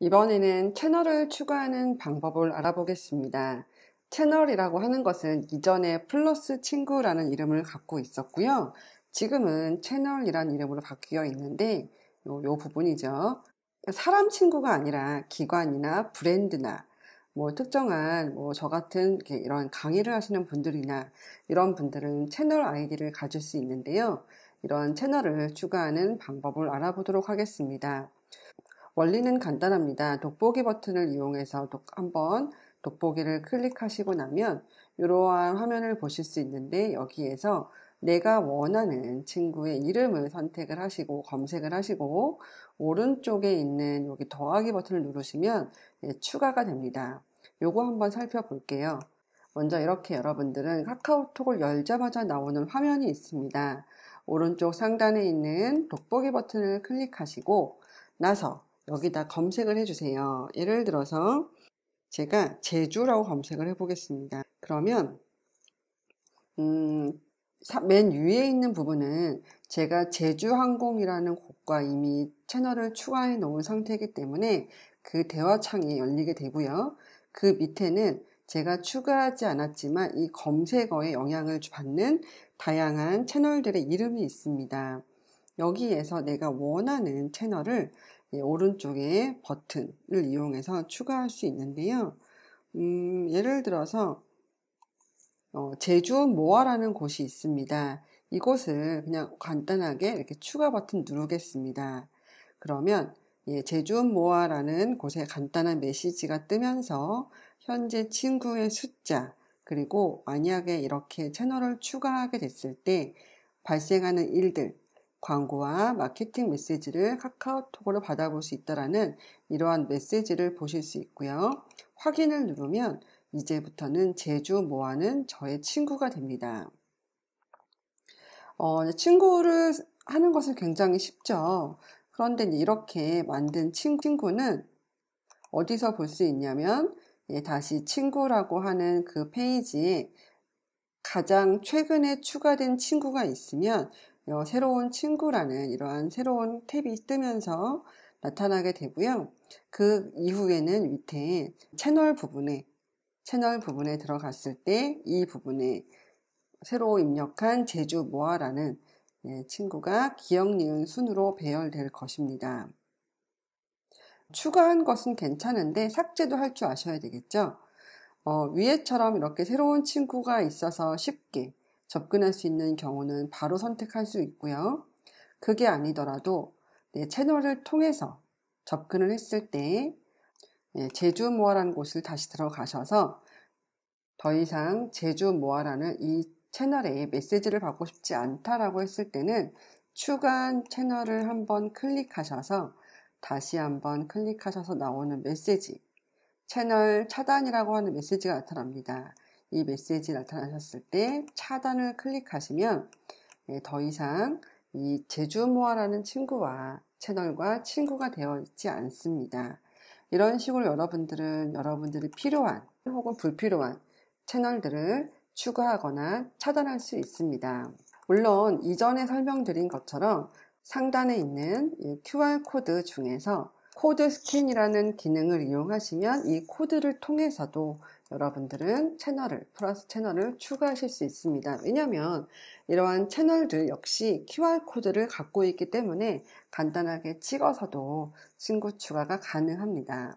이번에는 채널을 추가하는 방법을 알아보겠습니다. 채널이라고 하는 것은 이전에 플러스 친구라는 이름을 갖고 있었고요. 지금은 채널이란 이름으로 바뀌어 있는데 요, 요 부분이죠. 사람 친구가 아니라 기관이나 브랜드나 뭐 특정한 뭐 저 같은 이런 강의를 하시는 분들이나 이런 분들은 채널 아이디를 가질 수 있는데요. 이런 채널을 추가하는 방법을 알아보도록 하겠습니다. 원리는 간단합니다. 돋보기 버튼을 이용해서 한번 돋보기를 클릭하시고 나면 이러한 화면을 보실 수 있는데 여기에서 내가 원하는 친구의 이름을 선택을 하시고 검색을 하시고 오른쪽에 있는 여기 더하기 버튼을 누르시면 네, 추가가 됩니다. 요거 한번 살펴볼게요. 먼저 이렇게 여러분들은 카카오톡을 열자마자 나오는 화면이 있습니다. 오른쪽 상단에 있는 돋보기 버튼을 클릭하시고 나서 여기다 검색을 해주세요. 예를 들어서 제가 제주라고 검색을 해보겠습니다. 그러면 음, 맨 위에 있는 부분은 제가 제주항공이라는 곳과 이미 채널을 추가해 놓은 상태이기 때문에 그 대화창이 열리게 되고요. 그 밑에는 제가 추가하지 않았지만 이 검색어에 영향을 받는 다양한 채널들의 이름이 있습니다. 여기에서 내가 원하는 채널을 예, 오른쪽에 버튼을 이용해서 추가할 수 있는데요. 음, 예를 들어서 어, 제주 모아라는 곳이 있습니다. 이곳을 그냥 간단하게 이렇게 추가 버튼 누르겠습니다. 그러면 예, 제주 모아라는 곳에 간단한 메시지가 뜨면서 현재 친구의 숫자 그리고 만약에 이렇게 채널을 추가하게 됐을 때 발생하는 일들 광고와 마케팅 메시지를 카카오톡으로 받아볼 수 있다라는 이러한 메시지를 보실 수 있고요. 확인을 누르면 이제부터는 제주 모아는 저의 친구가 됩니다. 어, 친구를 하는 것은 굉장히 쉽죠. 그런데 이렇게 만든 친구는 어디서 볼 수 있냐면 예, 다시 친구라고 하는 그 페이지에 가장 최근에 추가된 친구가 있으면 어, 새로운 친구라는 이러한 새로운 탭이 뜨면서 나타나게 되고요. 그 이후에는 밑에 채널 부분에 채널 부분에 들어갔을 때 이 부분에 새로 입력한 제주 모아라는 네, 친구가 기억 니은 순으로 배열될 것입니다. 추가한 것은 괜찮은데 삭제도 할 줄 아셔야 되겠죠. 어, 위에처럼 이렇게 새로운 친구가 있어서 쉽게 접근할 수 있는 경우는 바로 선택할 수 있고요. 그게 아니더라도 네, 채널을 통해서 접근을 했을 때 예, 제주 모아라는 곳을 다시 들어가셔서 더 이상 제주 모아라는 이 채널에 메시지를 받고 싶지 않다라고 했을 때는 추가 채널을 한번 클릭하셔서 다시 한번 클릭하셔서 나오는 메시지 채널 차단이라고 하는 메시지가 나타납니다. 이 메시지 나타나셨을 때 차단을 클릭하시면 예, 더 이상 이 제주모아라는 친구와 채널과 친구가 되어 있지 않습니다. 이런 식으로 여러분들은 여러분들이 필요한 혹은 불필요한 채널들을 추가하거나 차단할 수 있습니다. 물론 이전에 설명드린 것처럼 상단에 있는 QR코드 중에서 코드 스캔이라는 기능을 이용하시면 이 코드를 통해서도 여러분들은 채널을, 플러스 채널을 추가하실 수 있습니다. 왜냐면 하 이러한 채널들 역시 QR코드를 갖고 있기 때문에 간단하게 찍어서도 친구 추가가 가능합니다.